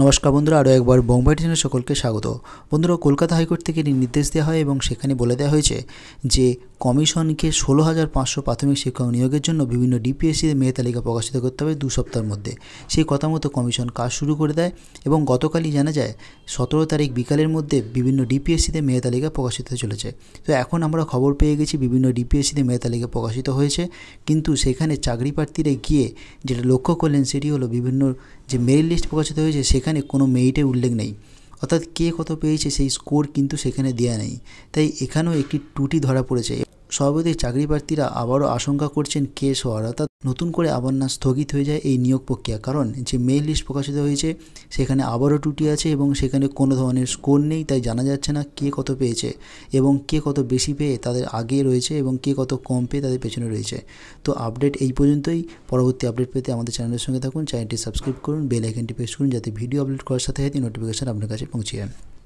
নমস্কার বন্ধুরা আরও একবার বোম্বাই টিউশনে সকলকে স্বাগত বন্ধুরা কলকাতা হাইকোর্ট থেকে নির্দেশ দেওয়া হয় এবং সেখানে বলে দেওয়া হয়েছে যে কমিশনকে ষোলো হাজার পাঁচশো প্রাথমিক শিক্ষক নিয়োগের জন্য বিভিন্ন ডিপিএসসি মেয়ে তালিকা প্রকাশিত করতে হবে দু সপ্তাহের মধ্যে সেই কথা মতো কমিশন কাজ শুরু করে দেয় এবং গতকালই জানা যায় সতেরো তারিখ বিকালের মধ্যে বিভিন্ন ডিপিএসসিতে মেয়ে তালিকা প্রকাশিত চলেছে তো এখন আমরা খবর পেয়ে গেছি বিভিন্ন ডিপিএসসিতে মেয়ে তালিকা প্রকাশিত হয়েছে কিন্তু সেখানে চাকরি প্রার্থীরা গিয়ে যেটা লক্ষ্য করলেন সেটি হলো বিভিন্ন যে মেরিট লিস্ট প্রকাশিত হয়েছে সেখানে কোনো মেরিটের উল্লেখ নেই অর্থাৎ কে কত পেয়েছে সেই স্কোর কিন্তু সেখানে দেওয়া নেই তাই এখানেও একটি ত্রুটি ধরা পড়েছে সভাপতি চাকরি প্রার্থীরা আবারও আশঙ্কা করছেন কেস হওয়ার অর্থাৎ নতুন করে আবার না স্থগিত হয়ে যায় এই নিয়োগ প্রক্রিয়া কারণ যে মেইল লিস্ট প্রকাশিত হয়েছে সেখানে আবারও ত্রুটি আছে এবং সেখানে কোনো ধরনের স্কোর নেই তাই জানা যাচ্ছে না কে কত পেয়েছে এবং কে কত বেশি পেয়ে তাদের আগে রয়েছে এবং কে কত কম পেয়ে তাদের পেছনে রয়েছে তো আপডেট এই পর্যন্তই পরবর্তী আপডেট পেতে আমাদের চ্যানেলের সঙ্গে থাকুন চ্যানেলটি সাবস্ক্রাইব করুন বেল আইকনটি প্রেস করুন যাতে ভিডিও আপলোড করার সাথে সাথে নোটিফিকেশান আপনার কাছে পৌঁছে যান